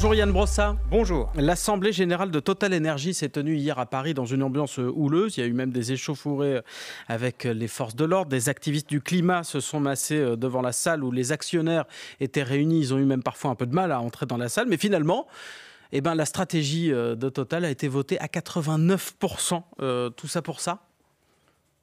Bonjour Yann Brossa. Bonjour. L'Assemblée générale de Total Energy s'est tenue hier à Paris dans une ambiance houleuse. Il y a eu même des échauffourées euh, avec euh, les forces de l'ordre. Des activistes du climat se sont massés euh, devant la salle où les actionnaires étaient réunis. Ils ont eu même parfois un peu de mal à entrer dans la salle. Mais finalement, eh ben, la stratégie de Total a été votée à 89%. tout ça pour ça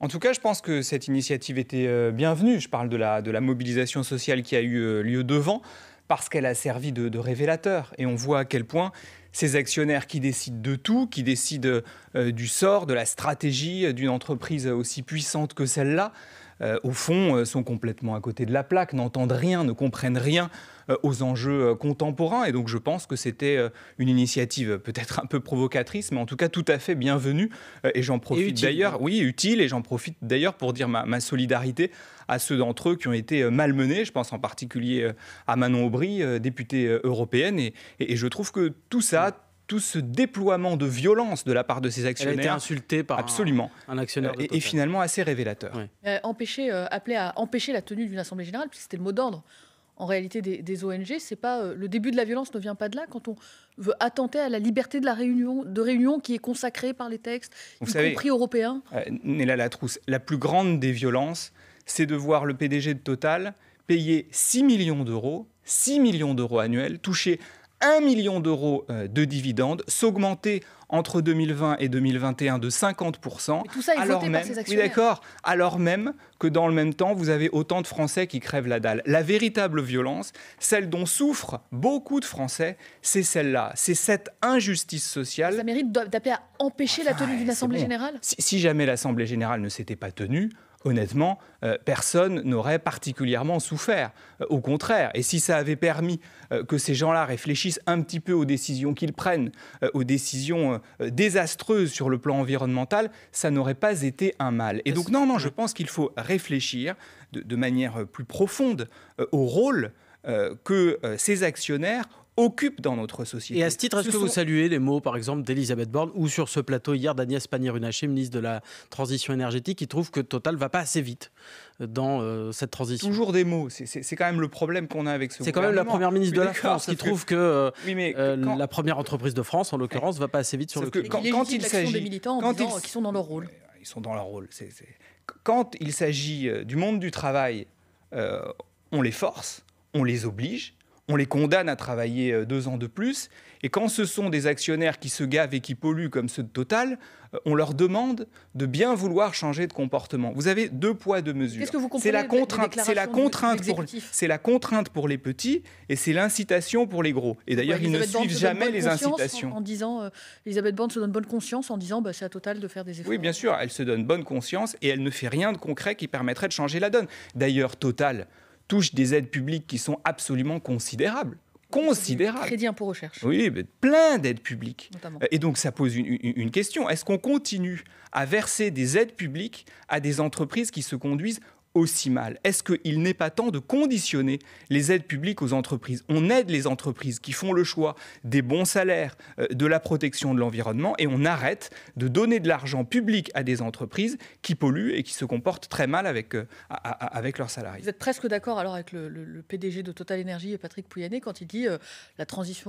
en tout cas, je pense que cette initiative était bienvenue. Je parle de la, de la mobilisation sociale qui a eu lieu devant parce qu'elle a servi de, révélateur. Et on voit à quel point ces actionnaires qui décident de tout, qui décident euh, du sort, de la stratégie euh, d'une entreprise aussi puissante que celle-là, euh, au fond, euh, sont complètement à côté de la plaque, n'entendent rien, ne comprennent rien euh, aux enjeux contemporains. Et donc je pense que c'était une initiative peut-être un peu provocatrice, mais en tout cas tout à fait bienvenue. Et j'en profite d'ailleurs, oui, utile, et j'en profite d'ailleurs pour dire ma, solidarité à ceux d'entre eux qui ont été malmenés. Je pense en particulier à Manon Aubry, députée européenne. et je trouve que tout ça, tout ce déploiement de violence de la part de ces actionnaires. Elle a été insulté par absolument, un, actionnaire. Euh, et, finalement assez révélateur. Euh, empêcher, euh, appeler à empêcher la tenue d'une assemblée générale, puisque c'était le mot d'ordre en réalité des, ONG. C'est pas le début de la violence ne vient pas de là quand on veut attenter à la liberté de la réunion, de réunion qui est consacrée par les textes, Vous y savez, compris européens. Néla Latrousse, la plus grande des violences, c'est de voir le PDG de Total payer 6 millions d'euros, 6 millions d'euros annuels, toucher 1 million d'euros euh, de dividendes, s'augmenter entre 2020 et 2021 de 50%. tout ça est alors même, ces d'accord. Alors même que dans le même temps, vous avez autant de Français qui crèvent la dalle. La véritable violence, celle dont souffrent beaucoup de Français, c'est celle-là. C'est cette injustice sociale. Ça mérite d'appeler à empêcher la tenue d'une Assemblée générale si jamais l'Assemblée générale ne s'était pas tenue, honnêtement, euh, personne n'aurait particulièrement souffert. Euh, au contraire, et si ça avait permis euh, que ces gens-là réfléchissent un petit peu aux décisions qu'ils prennent, aux décisions désastreuses sur le plan environnemental, ça n'aurait pas été un mal. Et donc non, non, je pense qu'il faut réfléchir de, de, manière plus profonde au rôle que ces actionnaires occupe dans notre société. Et à ce titre, est-ce que vous saluez les mots, par exemple, d'Elisabeth Borne ou sur ce plateau hier d'Agnès Pannier-Runacher, ministre de la Transition énergétique, qui trouve que Total va pas assez vite euh, dans euh, cette transition Toujours des mots, c'est quand même le problème qu'on a avec ce C'est quand même la première ministre de la France qui trouve que, euh, la première entreprise de France, en l'occurrence, va pas assez vite sur le climat. quand, quand, il s'agit des militants qui sont dans leur rôle. Ils sont dans leur rôle. Quand il s'agit du monde du travail, on les force, on les oblige on les condamne à travailler euh, deux ans de plus. Et quand ce sont des actionnaires qui se gavent et qui polluent comme ceux de Total, euh, on leur demande de bien vouloir changer de comportement. Vous avez deux poids, deux mesures. C'est la contrainte, c'est la contrainte pour, c'est la contrainte pour les petits et c'est l'incitation pour les gros. Et d'ailleurs, ils ne suivent jamais les incitations. En, disant, euh, Elisabeth Borne se donne bonne conscience en disant, bah, c'est à Total de faire des efforts. Oui, bien sûr, elle se donne bonne conscience et elle ne fait rien de concret qui permettrait de changer la donne. D'ailleurs, Total touche des aides publiques qui sont absolument considérables Considérables. Crédit impôt recherche. Oui, mais plein d'aides publiques. Et donc ça pose une question. Est-ce qu'on continue à verser des aides publiques à des entreprises qui se conduisent aussi mal Est-ce qu'il n'est pas temps de conditionner les aides publiques aux entreprises On aide les entreprises qui font le choix des bons salaires, euh, de la protection de l'environnement, et on arrête de donner de l'argent public à des entreprises qui polluent et qui se comportent très mal avec, euh, avec leurs salariés. Vous êtes presque d'accord alors avec le, PDG de Total Energy, Patrick Pouyanné, quand il dit euh, la transition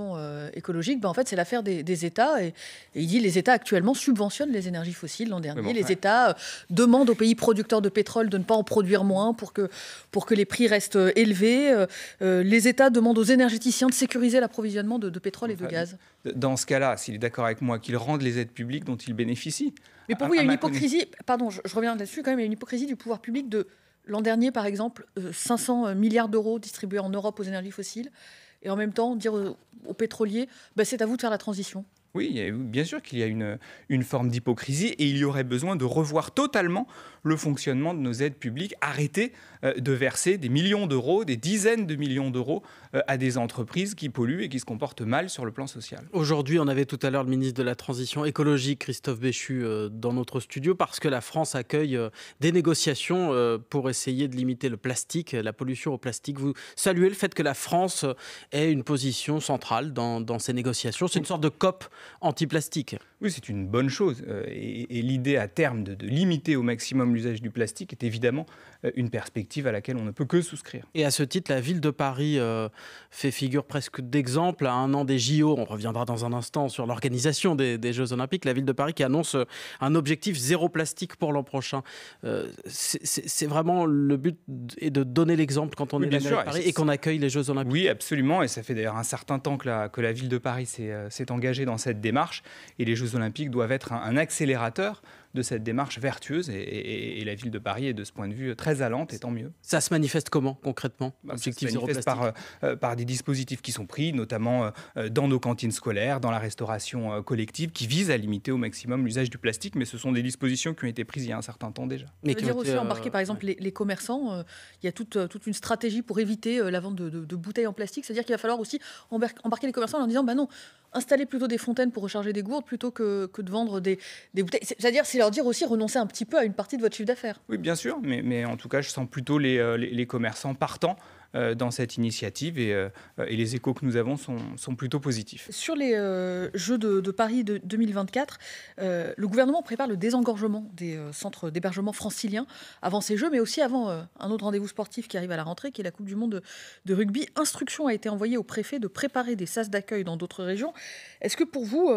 écologique, ben en fait c'est l'affaire des, des, États, et, il dit les États actuellement subventionnent les énergies fossiles l'an dernier, les États demandent aux pays producteurs de pétrole de ne pas en produire moins, pour que, pour que les prix restent euh, élevés. Euh, euh, les États demandent aux énergéticiens de sécuriser l'approvisionnement de, pétrole et de gaz. Dans ce cas-là, s'il est d'accord avec moi, qu'il rende les aides publiques dont il bénéficient. Mais pour vous, il y a une hypocrisie, pardon, je, reviens là-dessus quand même, il y a une hypocrisie du pouvoir public de l'an dernier, par exemple, 500 milliards d'euros distribués en Europe aux énergies fossiles, et en même temps dire aux, pétroliers, bah, c'est à vous de faire la transition. Oui, bien sûr qu'il y a une, une forme d'hypocrisie et il y aurait besoin de revoir totalement le fonctionnement de nos aides publiques, arrêter euh, de verser des millions d'euros, des dizaines de millions d'euros euh, à des entreprises qui polluent et qui se comportent mal sur le plan social. Aujourd'hui, on avait tout à l'heure le ministre de la Transition écologique, Christophe Béchu, euh, dans notre studio, parce que la France accueille des négociations pour essayer de limiter le plastique, la pollution au plastique. Vous saluez le fait que la France ait une position centrale dans, ces négociations. C'est une sorte de COP anti-plastique. Oui, c'est une bonne chose. Et, l'idée à terme de limiter au maximum l'usage du plastique est évidemment une perspective à laquelle on ne peut que souscrire. Et à ce titre, la ville de Paris euh, fait figure presque d'exemple à un an des JO. On reviendra dans un instant sur l'organisation des, Jeux Olympiques. La ville de Paris qui annonce euh, un objectif zéro plastique pour l'an prochain. Euh, c'est vraiment le but est de donner l'exemple quand on est bien à Paris et qu'on accueille les Jeux Olympiques. Oui, absolument. Et ça fait d'ailleurs un certain temps que la, ville de Paris s'est engagée dans cette démarche. Et les Jeux Olympiques doivent être un accélérateur de cette démarche vertueuse. Et, la ville de Paris est de ce point de vue très allante, et tant mieux. Ça se manifeste comment concrètement bah, par, euh, euh, par des dispositifs qui sont pris, notamment euh, dans nos cantines scolaires, dans la restauration collective, qui visent à limiter au maximum l'usage du plastique. Mais ce sont des dispositions qui ont été prises il y a un certain temps déjà. Mais qui dire aussi embarquer par exemple les, commerçants. il y a toute, toute une stratégie pour éviter la vente de, bouteilles en plastique. C'est-à-dire qu'il va falloir aussi embarquer les commerçants en leur disant bah non, installer plutôt des fontaines pour recharger des gourdes plutôt que, de vendre des, bouteilles. C'est-à-dire, c'est dire aussi renoncer un petit peu à une partie de votre chiffre d'affaires. Oui, bien sûr, mais, en tout cas, je sens plutôt les euh, commerçants partant euh, dans cette initiative euh, et, les échos que nous avons sont, plutôt positifs. Sur les euh, Jeux de, Paris de 2024, le gouvernement prépare le désengorgement des centres d'hébergement franciliens avant ces Jeux, mais aussi avant un autre rendez-vous sportif qui arrive à la rentrée, qui est la Coupe du Monde de, rugby. Instruction a été envoyée au préfet de préparer des sas d'accueil dans d'autres régions. Est-ce que pour vous,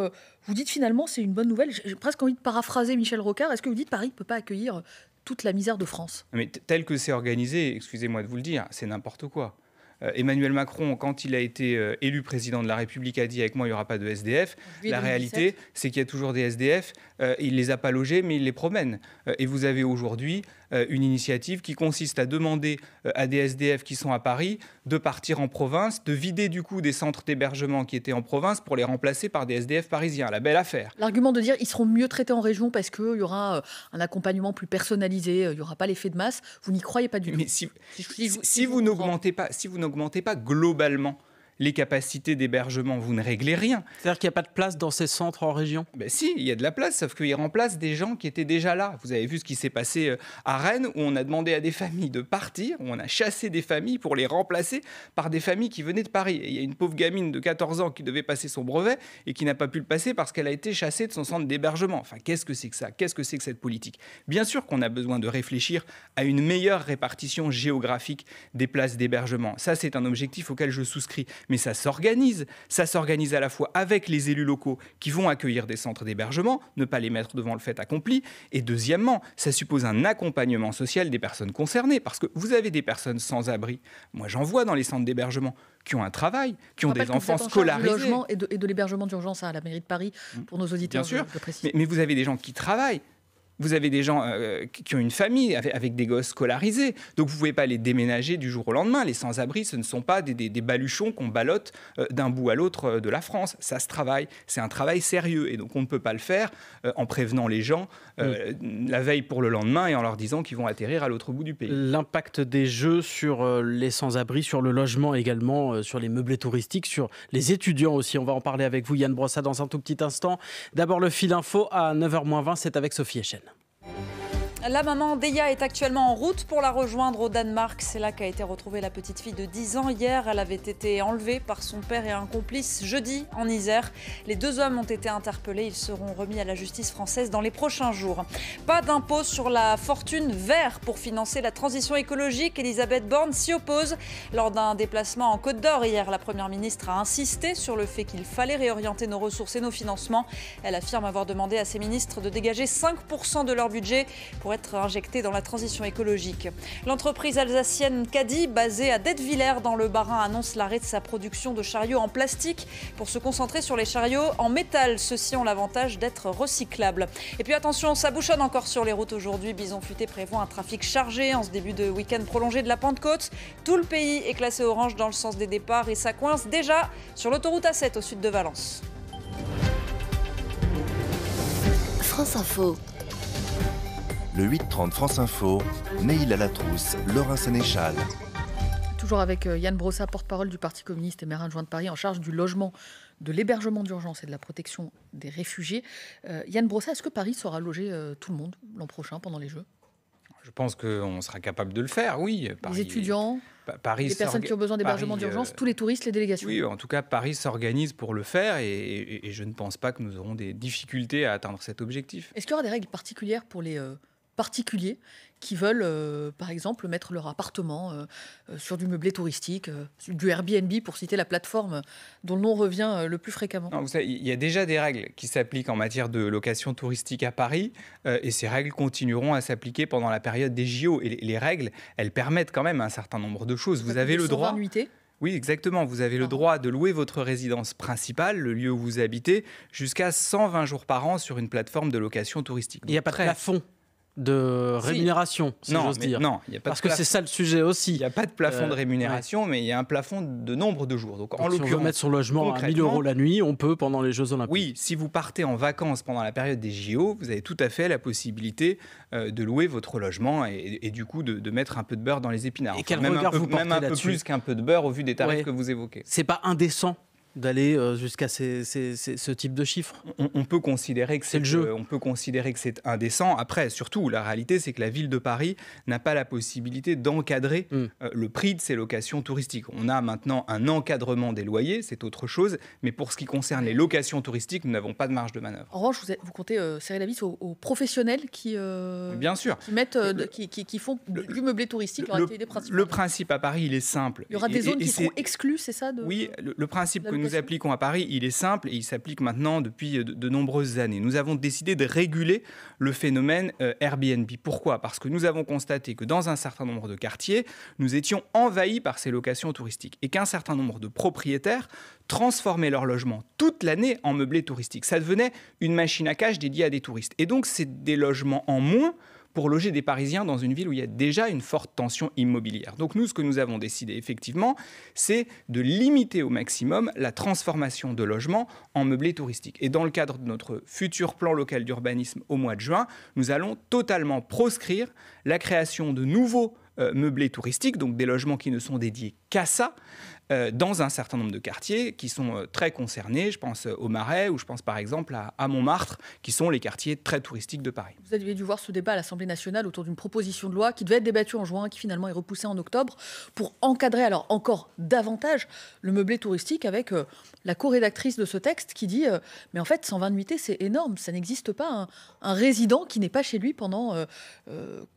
vous dites finalement c'est une bonne nouvelle J'ai presque envie de paraphraser Michel Rocard. Est-ce que vous dites Paris ne peut pas accueillir toute la misère de France. Ah, mais tel que c'est organisé, excusez-moi de vous le dire, c'est n'importe quoi. Euh, Emmanuel Macron, quand il a été euh, élu président de la République, a dit avec moi, il n'y aura pas de SDF. la réalité, c'est qu'il y a toujours des SDF. Euh, il les a pas logés, mais il les promène. et vous avez aujourd'hui euh, une initiative qui consiste à demander euh, à des SDF qui sont à Paris de partir en province, de vider du coup des centres d'hébergement qui étaient en province pour les remplacer par des SDF parisiens. La belle affaire. L'argument de dire ils seront mieux traités en région parce qu'il y aura euh, un accompagnement plus personnalisé, il n'y aura pas l'effet de masse, vous n'y croyez pas du tout. si, vous pas, si vous n'augmentez pas globalement les capacités d'hébergement, vous ne réglez rien. C'est-à-dire qu'il n'y a pas de place dans ces centres en région ben Si, il y a de la place, sauf qu'ils remplacent des gens qui étaient déjà là. Vous avez vu ce qui s'est passé euh, à Rennes, où on a demandé à des familles de partir, où on a chassé des familles pour les remplacer par des familles qui venaient de Paris. il y a une pauvre gamine de 14 ans qui devait passer son brevet et qui n'a pas pu le passer parce qu'elle a été chassée de son centre d'hébergement. qu'est-ce que c'est que ça Qu'est-ce que c'est que cette politique Bien sûr qu'on a besoin de réfléchir à une meilleure répartition géographique des places d'hébergement. Ça, c'est un objectif auquel je souscris mais ça s'organise. Ça s'organise à la fois avec les élus locaux qui vont accueillir des centres d'hébergement, ne pas les mettre devant le fait accompli, et deuxièmement, ça suppose un accompagnement social des personnes concernées, parce que vous avez des personnes sans abri. Moi, j'en vois dans les centres d'hébergement qui ont un travail, qui ont des enfants scolarisés. et de, l'hébergement d'urgence hein, à la mairie de Paris, pour nos auditeurs. sûr, mais vous avez des gens qui travaillent, vous avez des gens euh, qui ont une famille avec, des gosses scolarisés. Donc vous ne pouvez pas les déménager du jour au lendemain. Les sans-abri, ce ne sont pas des, baluchons qu'on ballotte euh, d'un bout à l'autre euh, de la France. Ça se travaille. C'est un travail sérieux. Et donc on ne peut pas le faire en prévenant les gens mm. la veille pour le lendemain et en leur disant qu'ils vont atterrir à l'autre bout du pays. L'impact des jeux sur les sans-abri, sur le logement également, sur les meublés touristiques, sur les étudiants aussi. On va en parler avec vous, Yann Brossa, dans un tout petit instant. D'abord, le fil info à 9h20, c'est avec Sophie Echen. Thank you. La maman d'Eya est actuellement en route pour la rejoindre au Danemark. C'est là qu'a été retrouvée la petite fille de 10 ans hier. Elle avait été enlevée par son père et un complice jeudi en Isère. Les deux hommes ont été interpellés. Ils seront remis à la justice française dans les prochains jours. Pas d'impôt sur la fortune vert pour financer la transition écologique. Elisabeth Borne s'y oppose. Lors d'un déplacement en Côte d'Or hier, la Première ministre a insisté sur le fait qu'il fallait réorienter nos ressources et nos financements. Elle affirme avoir demandé à ses ministres de dégager 5% de leur budget pour être injectés dans la transition écologique. L'entreprise alsacienne Cadi, basée à Detvillers dans le Bas-Rhin, annonce l'arrêt de sa production de chariots en plastique pour se concentrer sur les chariots en métal. Ceux-ci ont l'avantage d'être recyclables. Et puis attention, ça bouchonne encore sur les routes aujourd'hui. Bison Futé prévoit un trafic chargé en ce début de week-end prolongé de la Pentecôte. Tout le pays est classé orange dans le sens des départs et ça coince déjà sur l'autoroute A7 au sud de Valence. France Info le 8-30 France Info, Neil Alatrousse, Laurent Sénéchal toujours avec euh, Yann Brossa, porte-parole du Parti communiste et maire adjoint de Paris, en charge du logement, de l'hébergement d'urgence et de la protection des réfugiés. Euh, Yann Brossa, est-ce que Paris saura loger euh, tout le monde l'an prochain pendant les Jeux Je pense qu'on sera capable de le faire, oui. les étudiants, les personnes qui ont besoin d'hébergement d'urgence, tous les touristes, les délégations. Oui, en tout cas, Paris s'organise pour le faire et, je ne pense pas que nous aurons des difficultés à atteindre cet objectif. Est-ce qu'il y aura des règles particulières pour les particuliers qui veulent, euh, par exemple, mettre leur appartement euh, euh, sur du meublé touristique, du Airbnb, pour citer la plateforme dont le nom revient le plus fréquemment Il y a déjà des règles qui s'appliquent en matière de location touristique à Paris, et ces règles continueront à s'appliquer pendant la période des JO. Et les règles, elles permettent quand même un certain nombre de choses. Vous avez le droit... Oui, exactement. Vous avez le droit de louer votre résidence principale, le lieu où vous habitez, jusqu'à 120 jours par an sur une plateforme de location touristique. il n'y a pas de plafond de rémunération, si, non, j'ose dire. Non, parce que c'est ça le sujet aussi. Il n'y a pas de plafond de euh, rémunération, mais il y a un plafond de nombre de jours. Donc, en si on veut mettre son logement à 1000 euros la nuit, on peut pendant les Jeux Olympiques. Oui, si vous partez en vacances pendant la période des JO, vous avez tout à fait la possibilité euh, de louer votre logement et, du coup de, mettre un peu de beurre dans les épinards. Et même vous portez plus qu'un peu de beurre au vu des tarifs que vous évoquez. C'est pas indécent d'aller euh, jusqu'à ces, ce type de chiffres. On, peut considérer que c'est euh, On peut considérer que c'est indécent. Après, surtout, la réalité, c'est que la ville de Paris n'a pas la possibilité d'encadrer hmm. euh, le prix de ses locations touristiques. On a maintenant un encadrement des loyers, c'est autre chose. Mais pour ce qui concerne les locations touristiques, nous n'avons pas de marge de manœuvre. En revanche, vous, vous, comptez serrer la vis aux, professionnels qui, Bien sûr. qui mettent, qui, qui, font du meublé touristique le, activité principale. Le principe à Paris, il est simple. Il y aura des zones qui seront exclues, c'est ça Oui, le, principe que nous appliquons à Paris, il est simple et il s'applique maintenant depuis de, nombreuses années. Nous avons décidé de réguler le phénomène euh, Airbnb. Pourquoi Parce que nous avons constaté que dans un certain nombre de quartiers, nous étions envahis par ces locations touristiques et qu'un certain nombre de propriétaires transformaient leur logements toute l'année en meublé touristique. Ça devenait une machine à cash dédiée à des touristes. Et donc, c'est des logements en moins pour loger des Parisiens dans une ville où il y a déjà une forte tension immobilière. Donc nous, ce que nous avons décidé effectivement, c'est de limiter au maximum la transformation de logements en meublés touristiques. Et dans le cadre de notre futur plan local d'urbanisme au mois de juin, nous allons totalement proscrire la création de nouveaux euh, meublés touristiques, donc des logements qui ne sont dédiés qu'à ça, euh, dans un certain nombre de quartiers qui sont euh, très concernés. Je pense euh, au Marais ou je pense par exemple à, Montmartre, qui sont les quartiers très touristiques de Paris. Vous aviez dû voir ce débat à l'Assemblée nationale autour d'une proposition de loi qui devait être débattue en juin, qui finalement est repoussée en octobre, pour encadrer alors encore davantage le meublé touristique avec la co-rédactrice de ce texte qui dit Mais en fait, 120 nuitées, c'est énorme, ça n'existe pas. Un, un, résident qui n'est pas chez lui pendant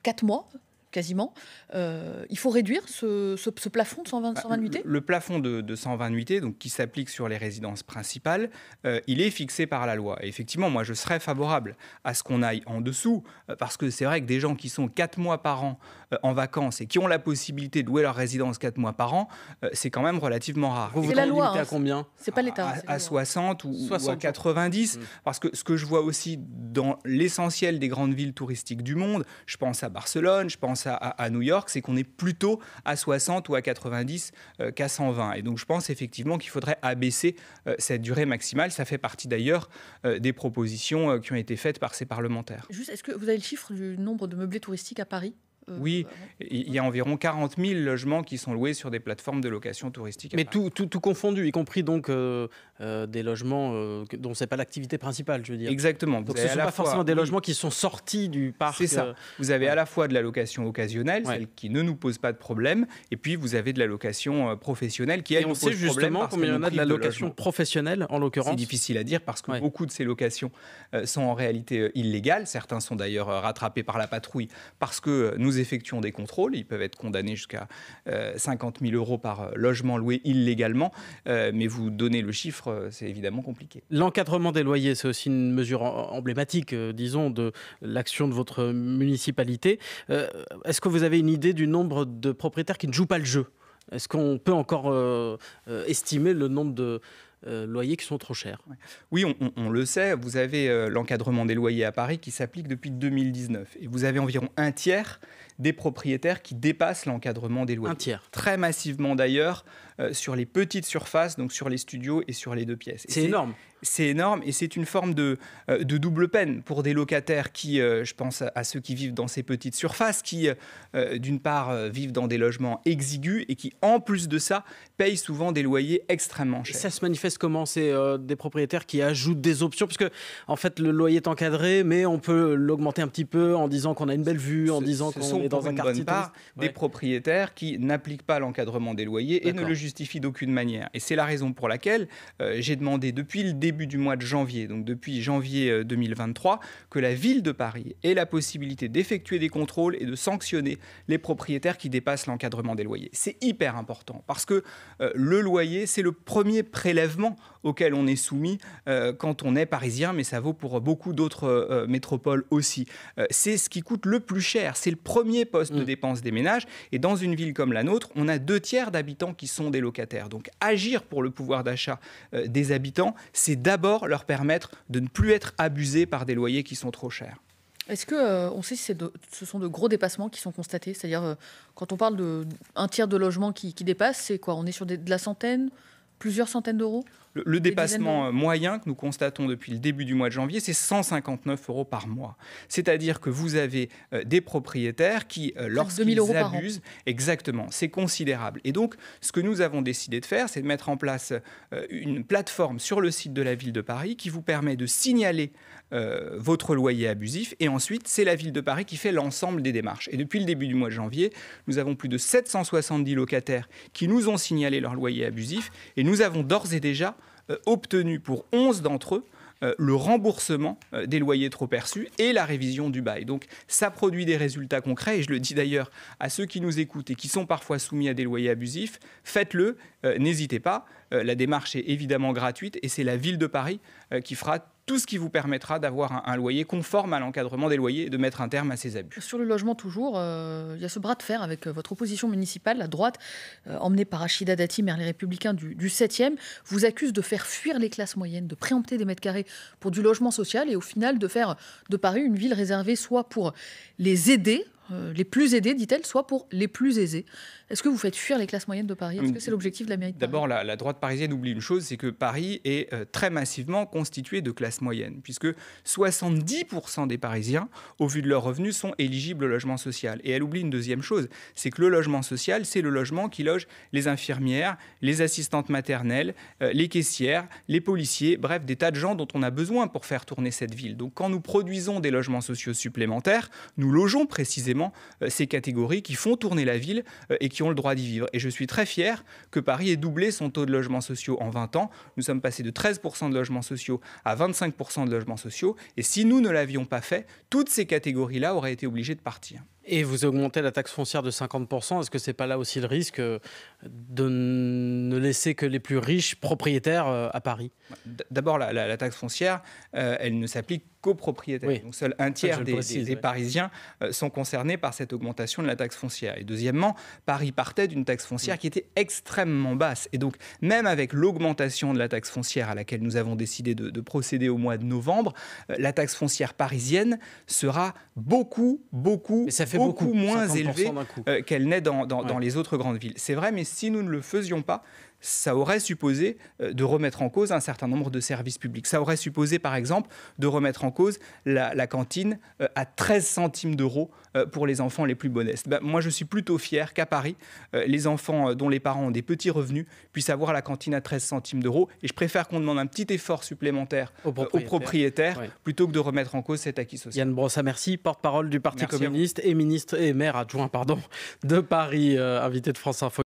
4 mois quasiment. Euh, il faut réduire ce, plafond de 120, bah, le, plafond de, 120 donc, qui s'applique sur les résidences principales, euh, il est fixé par la loi. Et effectivement, moi, je serais favorable à ce qu'on aille en dessous, euh, parce que c'est vrai que des gens qui sont 4 mois par an en vacances et qui ont la possibilité de louer leur résidence 4 mois par an, c'est quand même relativement rare. Vous, la loi, à hein, combien C'est pas l'État. À, 60 ou, 90, hmm. parce que ce que je vois aussi dans l'essentiel des grandes villes touristiques du monde, je pense à Barcelone, je pense à, New York, c'est qu'on est plutôt à 60 ou à 90 euh, qu'à 120. Et donc je pense effectivement qu'il faudrait abaisser euh, cette durée maximale. Ça fait partie d'ailleurs euh, des propositions qui ont été faites par ces parlementaires. Juste, est-ce que vous avez le chiffre du nombre de meublés touristiques à Paris oui, il y a environ 40 000 logements qui sont loués sur des plateformes de location touristique. Mais tout, confondu, y compris donc euh, des logements dont euh, dont c'est pas l'activité principale, je veux dire. Exactement. ce ne sont pas forcément des logements qui sont sortis du parc. C'est ça. Euh, vous avez à la fois de la location occasionnelle, celle qui ne nous pose pas de problème, et puis vous avez de la location professionnelle qui, elle, et on sait justement combien il y en a de la location professionnelle en l'occurrence. C'est difficile à dire parce que beaucoup de ces locations sont en réalité illégales. Certains sont d'ailleurs rattrapés par la patrouille parce que nous effectuons des contrôles. Ils peuvent être condamnés jusqu'à 50 000 euros par logement loué illégalement, mais vous donnez le chiffre euh, c'est évidemment compliqué. L'encadrement des loyers, c'est aussi une mesure emblématique, euh, disons, de l'action de votre municipalité. Euh, est-ce que vous avez une idée du nombre de propriétaires qui ne jouent pas le jeu Est-ce qu'on peut encore estimer le nombre de... loyers qui sont trop chers. Oui, on, le sait, vous avez l'encadrement des loyers à Paris qui s'applique depuis 2019. Et vous avez environ un tiers des propriétaires qui dépassent l'encadrement des loyers. Un tiers. Très massivement d'ailleurs euh, sur les petites surfaces, donc sur les studios et sur les deux pièces. C'est énorme. C'est énorme et c'est une forme de, euh, de, double peine pour des locataires qui, euh, je pense à ceux qui vivent dans ces petites surfaces, qui d'une part vivent dans des logements exigus et qui en plus de ça payent souvent des loyers extrêmement chers. ça se manifeste comment C'est des propriétaires qui ajoutent des options puisque en fait le loyer est encadré mais on peut l'augmenter un petit peu en disant qu'on a une belle vue, en disant qu'on est dans une bonne part des propriétaires qui n'appliquent pas l'encadrement des loyers et ne le justifient d'aucune manière. Et c'est la raison pour laquelle euh, j'ai demandé depuis le début du mois de janvier, donc depuis janvier 2023, euh, que la ville de Paris ait la possibilité d'effectuer des contrôles et de sanctionner les propriétaires qui dépassent l'encadrement des loyers. C'est hyper important parce que euh, le loyer, c'est le premier prélèvement auquel on est soumis quand on est parisien, mais ça vaut pour beaucoup d'autres métropoles aussi. c'est ce qui coûte le plus cher, c'est le premier postes poste de mm. dépense des ménages. Et dans une ville comme la nôtre, on a deux tiers d'habitants qui sont des locataires. Donc agir pour le pouvoir d'achat euh, des habitants, c'est d'abord leur permettre de ne plus être abusés par des loyers qui sont trop chers. Est-ce que euh, on sait si ce sont de gros dépassements qui sont constatés C'est-à-dire, euh, quand on parle d'un tiers de logements qui, dépasse, dépassent, c'est quoi On est sur des, de la centaine, plusieurs centaines d'euros le, dépassement euh, moyen que nous constatons depuis le début du mois de janvier, c'est 159 euros par mois. C'est-à-dire que vous avez euh, des propriétaires qui, euh, lorsqu'ils abusent, exactement, c'est considérable. Et donc, ce que nous avons décidé de faire, c'est de mettre en place une plateforme sur le site de la ville de Paris qui vous permet de signaler votre loyer abusif. Et ensuite, c'est la ville de Paris qui fait l'ensemble des démarches. Et depuis le début du mois de janvier, nous avons plus de 770 locataires qui nous ont signalé leur loyer abusif. Et nous avons d'ores et déjà euh, obtenu pour 11 d'entre eux euh, le remboursement euh, des loyers trop perçus et la révision du bail. Donc ça produit des résultats concrets et je le dis d'ailleurs à ceux qui nous écoutent et qui sont parfois soumis à des loyers abusifs, faites-le, n'hésitez pas. la démarche est évidemment gratuite et c'est la ville de Paris qui fera tout ce qui vous permettra d'avoir un, loyer conforme à l'encadrement des loyers et de mettre un terme à ces abus. Sur le logement toujours, euh, il y a ce bras de fer avec euh, votre opposition municipale, la droite, euh, emmenée par Rachida Dati, maire Les Républicains du, du, 7e, vous accuse de faire fuir les classes moyennes, de préempter des mètres carrés pour du logement social et au final de faire de Paris une ville réservée soit pour les aider euh, les plus aidés, dit-elle, soit pour les plus aisés. Est-ce que vous faites fuir les classes moyennes de Paris Est-ce hum. que c'est l'objectif de la mairie D'abord, la, droite parisienne oublie une chose, c'est que Paris est euh, très massivement constitué de classes moyennes, puisque 70% des Parisiens, au vu de leurs revenus, sont éligibles au logement social. Et elle oublie une deuxième chose, c'est que le logement social, c'est le logement qui loge les infirmières, les assistantes maternelles, euh, les caissières, les policiers, bref, des tas de gens dont on a besoin pour faire tourner cette ville. Donc quand nous produisons des logements sociaux supplémentaires, nous logeons précisément euh, ces catégories qui font tourner la ville euh, et qui ont le droit d'y vivre. Et je suis très fier que Paris ait doublé son taux de logements sociaux en 20 ans. Nous sommes passés de 13% de logements sociaux à 25% de logements sociaux. Et si nous ne l'avions pas fait, toutes ces catégories-là auraient été obligées de partir. Et vous augmentez la taxe foncière de 50%, est-ce que ce n'est pas là aussi le risque euh, de ne laisser que les plus riches propriétaires à Paris D'abord, la, taxe foncière, elle ne s'applique copropriétaires. Donc seul un tiers des, Parisiens euh, sont concernés par cette augmentation de la taxe foncière. Et deuxièmement, Paris partait d'une taxe foncière qui était extrêmement basse. Et donc même avec l'augmentation de la taxe foncière à laquelle nous avons décidé de, procéder au mois de novembre, euh, la taxe foncière parisienne sera beaucoup, beaucoup, beaucoup, moins élevée euh, qu'elle n'est dans, dans les autres grandes villes. C'est vrai, mais si nous ne le faisions pas, ça aurait supposé euh, de remettre en cause un certain nombre de services publics. Ça aurait supposé, par exemple, de remettre en cause la, cantine euh, à 13 centimes d'euros euh, pour les enfants les plus modestes. Bah, moi, je suis plutôt fier qu'à Paris, les enfants dont les parents ont des petits revenus puissent avoir la cantine à 13 centimes d'euros. Et je préfère qu'on demande un petit effort supplémentaire aux propriétaires, plutôt que de remettre en cause cet acquis social. Yann Brossa, merci, porte-parole du Parti communiste et ministre et maire adjoint pardon, de Paris, invité de France Info.